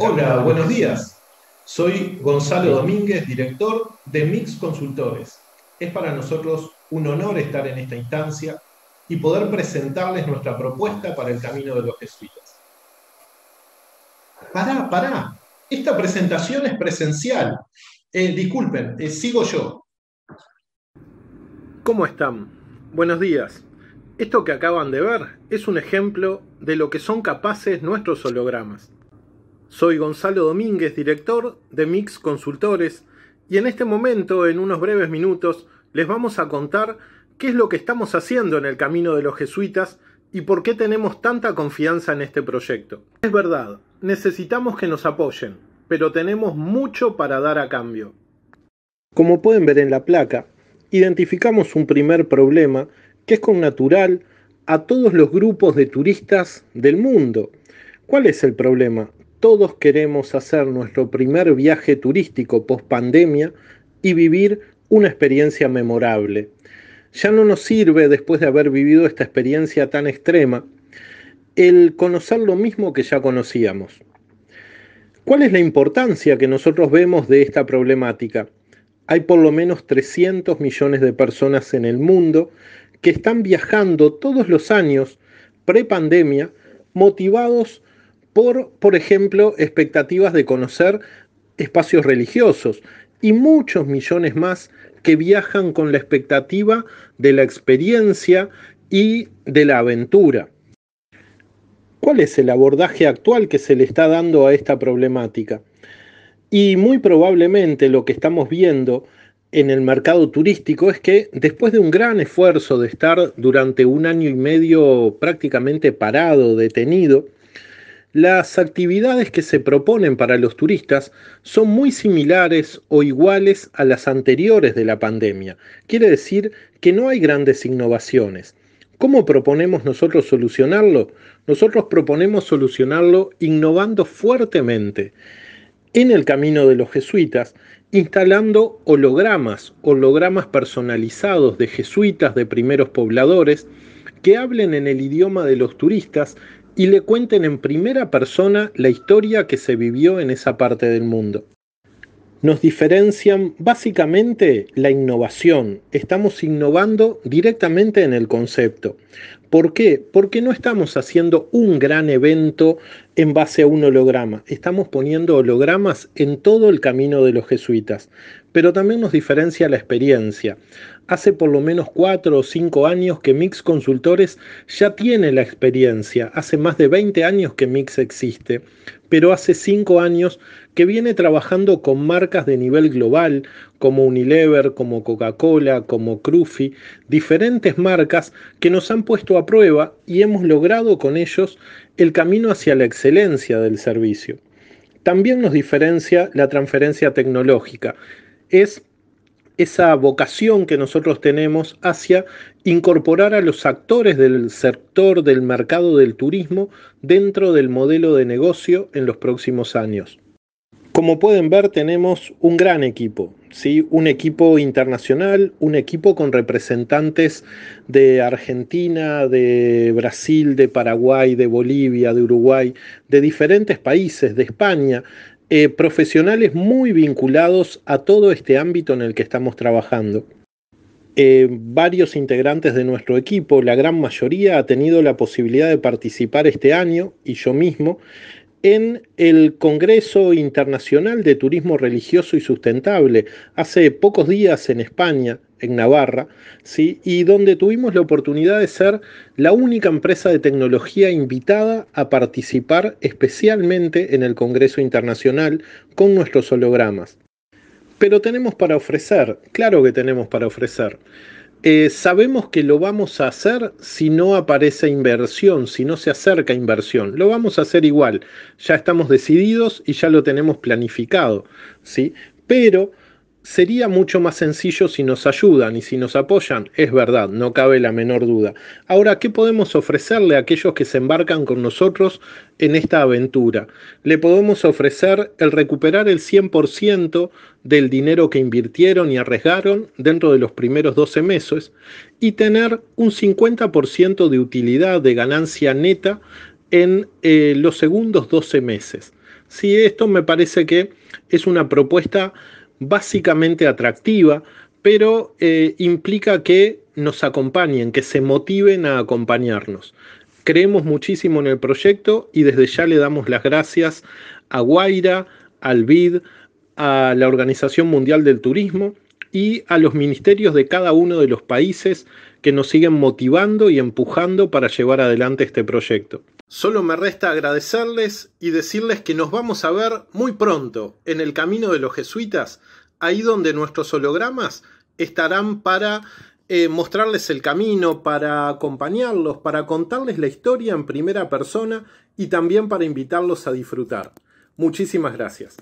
Hola, buenos días. Soy Gonzalo Domínguez, director de Mix Consultores. Es para nosotros un honor estar en esta instancia y poder presentarles nuestra propuesta para el camino de los jesuitas. Pará, pará. Esta presentación es presencial. Eh, disculpen, eh, sigo yo. ¿Cómo están? Buenos días. Esto que acaban de ver es un ejemplo de lo que son capaces nuestros hologramas. Soy Gonzalo Domínguez, director de Mix Consultores, y en este momento, en unos breves minutos, les vamos a contar qué es lo que estamos haciendo en el camino de los jesuitas y por qué tenemos tanta confianza en este proyecto. Es verdad, necesitamos que nos apoyen, pero tenemos mucho para dar a cambio. Como pueden ver en la placa, identificamos un primer problema que es con natural a todos los grupos de turistas del mundo. ¿Cuál es el problema? Todos queremos hacer nuestro primer viaje turístico post pandemia y vivir una experiencia memorable. Ya no nos sirve, después de haber vivido esta experiencia tan extrema, el conocer lo mismo que ya conocíamos. ¿Cuál es la importancia que nosotros vemos de esta problemática? Hay por lo menos 300 millones de personas en el mundo que están viajando todos los años, prepandemia, motivados por, por ejemplo, expectativas de conocer espacios religiosos y muchos millones más que viajan con la expectativa de la experiencia y de la aventura. ¿Cuál es el abordaje actual que se le está dando a esta problemática? Y muy probablemente lo que estamos viendo en el mercado turístico es que después de un gran esfuerzo de estar durante un año y medio prácticamente parado, detenido, las actividades que se proponen para los turistas son muy similares o iguales a las anteriores de la pandemia. Quiere decir que no hay grandes innovaciones. ¿Cómo proponemos nosotros solucionarlo? Nosotros proponemos solucionarlo innovando fuertemente en el camino de los jesuitas, instalando hologramas, hologramas personalizados de jesuitas, de primeros pobladores, que hablen en el idioma de los turistas y le cuenten en primera persona la historia que se vivió en esa parte del mundo nos diferencian básicamente la innovación. Estamos innovando directamente en el concepto. ¿Por qué? Porque no estamos haciendo un gran evento en base a un holograma. Estamos poniendo hologramas en todo el camino de los jesuitas. Pero también nos diferencia la experiencia. Hace por lo menos cuatro o cinco años que Mix Consultores ya tiene la experiencia. Hace más de 20 años que Mix existe pero hace cinco años que viene trabajando con marcas de nivel global como Unilever, como Coca-Cola, como Cruffy, diferentes marcas que nos han puesto a prueba y hemos logrado con ellos el camino hacia la excelencia del servicio. También nos diferencia la transferencia tecnológica. Es esa vocación que nosotros tenemos hacia incorporar a los actores del sector del mercado del turismo dentro del modelo de negocio en los próximos años. Como pueden ver, tenemos un gran equipo, ¿sí? un equipo internacional, un equipo con representantes de Argentina, de Brasil, de Paraguay, de Bolivia, de Uruguay, de diferentes países, de España, eh, profesionales muy vinculados a todo este ámbito en el que estamos trabajando. Eh, varios integrantes de nuestro equipo, la gran mayoría, ha tenido la posibilidad de participar este año, y yo mismo, en el Congreso Internacional de Turismo Religioso y Sustentable, hace pocos días en España, en Navarra, ¿sí? y donde tuvimos la oportunidad de ser la única empresa de tecnología invitada a participar especialmente en el Congreso Internacional con nuestros hologramas. Pero tenemos para ofrecer, claro que tenemos para ofrecer. Eh, sabemos que lo vamos a hacer si no aparece inversión, si no se acerca inversión. Lo vamos a hacer igual. Ya estamos decididos y ya lo tenemos planificado. ¿sí? Pero Sería mucho más sencillo si nos ayudan y si nos apoyan, es verdad, no cabe la menor duda. Ahora, ¿qué podemos ofrecerle a aquellos que se embarcan con nosotros en esta aventura? Le podemos ofrecer el recuperar el 100% del dinero que invirtieron y arriesgaron dentro de los primeros 12 meses y tener un 50% de utilidad, de ganancia neta en eh, los segundos 12 meses. Si esto me parece que es una propuesta básicamente atractiva, pero eh, implica que nos acompañen, que se motiven a acompañarnos. Creemos muchísimo en el proyecto y desde ya le damos las gracias a Guaira, al BID, a la Organización Mundial del Turismo y a los ministerios de cada uno de los países que nos siguen motivando y empujando para llevar adelante este proyecto. Solo me resta agradecerles y decirles que nos vamos a ver muy pronto en el Camino de los Jesuitas, ahí donde nuestros hologramas estarán para eh, mostrarles el camino, para acompañarlos, para contarles la historia en primera persona y también para invitarlos a disfrutar. Muchísimas gracias.